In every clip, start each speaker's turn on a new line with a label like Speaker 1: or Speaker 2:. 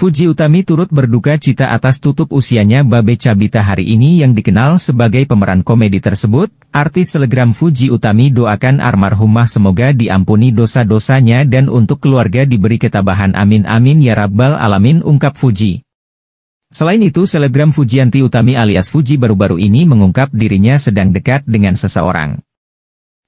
Speaker 1: Fuji Utami turut berduka cita atas tutup usianya Babe Cabita hari ini yang dikenal sebagai pemeran komedi tersebut. Artis selegram Fuji Utami doakan armarhumah semoga diampuni dosa-dosanya dan untuk keluarga diberi ketabahan amin amin ya rabbal alamin ungkap Fuji. Selain itu selegram Fujianti Utami alias Fuji baru-baru ini mengungkap dirinya sedang dekat dengan seseorang.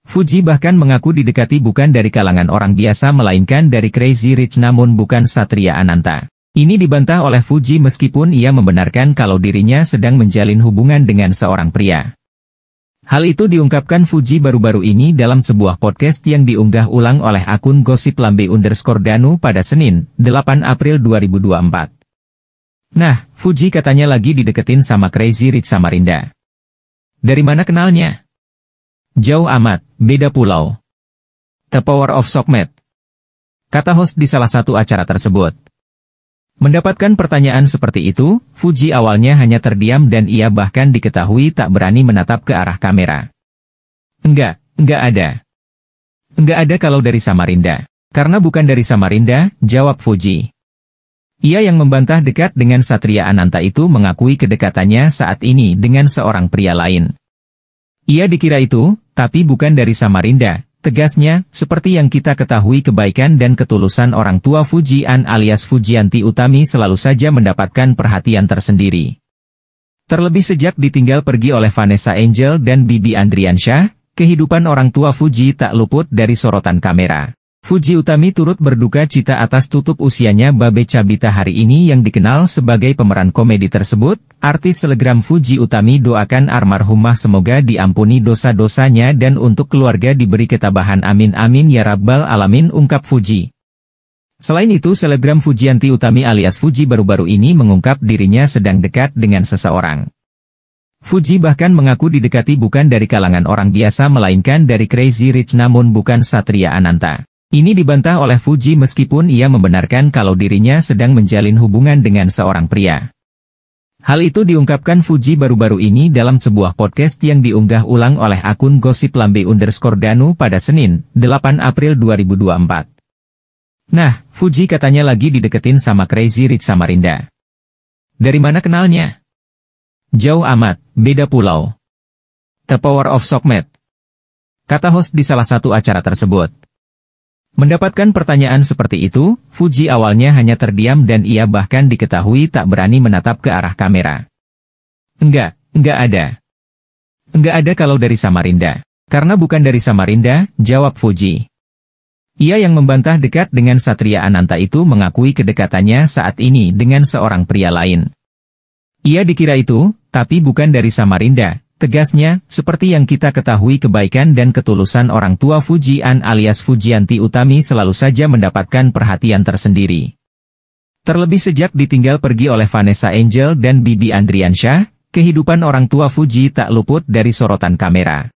Speaker 1: Fuji bahkan mengaku didekati bukan dari kalangan orang biasa melainkan dari Crazy Rich namun bukan Satria Ananta. Ini dibantah oleh Fuji meskipun ia membenarkan kalau dirinya sedang menjalin hubungan dengan seorang pria. Hal itu diungkapkan Fuji baru-baru ini dalam sebuah podcast yang diunggah ulang oleh akun gosip lambe underscore danu pada Senin, 8 April 2024. Nah, Fuji katanya lagi dideketin sama Crazy Rich Samarinda. Dari mana kenalnya? Jauh amat, beda pulau. The Power of Sokmet. Kata host di salah satu acara tersebut. Mendapatkan pertanyaan seperti itu, Fuji awalnya hanya terdiam dan ia bahkan diketahui tak berani menatap ke arah kamera. Enggak, enggak ada. Enggak ada kalau dari Samarinda. Karena bukan dari Samarinda, jawab Fuji. Ia yang membantah dekat dengan Satria Ananta itu mengakui kedekatannya saat ini dengan seorang pria lain. Ia dikira itu, tapi bukan dari Samarinda, Tegasnya, seperti yang kita ketahui kebaikan dan ketulusan orang tua Fujian alias Fujianti Utami selalu saja mendapatkan perhatian tersendiri. Terlebih sejak ditinggal pergi oleh Vanessa Angel dan Bibi Andriansyah, kehidupan orang tua Fuji tak luput dari sorotan kamera. Fuji Utami turut berduka cita atas tutup usianya Babe Cabita hari ini yang dikenal sebagai pemeran komedi tersebut. Artis selegram Fuji Utami doakan armarhumah semoga diampuni dosa-dosanya dan untuk keluarga diberi ketabahan amin amin ya rabbal alamin ungkap Fuji. Selain itu selegram Fujianti Utami alias Fuji baru-baru ini mengungkap dirinya sedang dekat dengan seseorang. Fuji bahkan mengaku didekati bukan dari kalangan orang biasa melainkan dari Crazy Rich namun bukan Satria Ananta. Ini dibantah oleh Fuji meskipun ia membenarkan kalau dirinya sedang menjalin hubungan dengan seorang pria. Hal itu diungkapkan Fuji baru-baru ini dalam sebuah podcast yang diunggah ulang oleh akun gosip lambe underscore danu pada Senin, 8 April 2024. Nah, Fuji katanya lagi dideketin sama Crazy Rich Samarinda. Dari mana kenalnya? Jauh amat, beda pulau. The Power of Sokmet. Kata host di salah satu acara tersebut. Mendapatkan pertanyaan seperti itu, Fuji awalnya hanya terdiam dan ia bahkan diketahui tak berani menatap ke arah kamera. Enggak, enggak ada. Enggak ada kalau dari Samarinda. Karena bukan dari Samarinda, jawab Fuji. Ia yang membantah dekat dengan Satria Ananta itu mengakui kedekatannya saat ini dengan seorang pria lain. Ia dikira itu, tapi bukan dari Samarinda, Tegasnya, seperti yang kita ketahui kebaikan dan ketulusan orang tua Fujian alias Fujianti Utami selalu saja mendapatkan perhatian tersendiri. Terlebih sejak ditinggal pergi oleh Vanessa Angel dan Bibi Andriansyah, kehidupan orang tua Fuji tak luput dari sorotan kamera.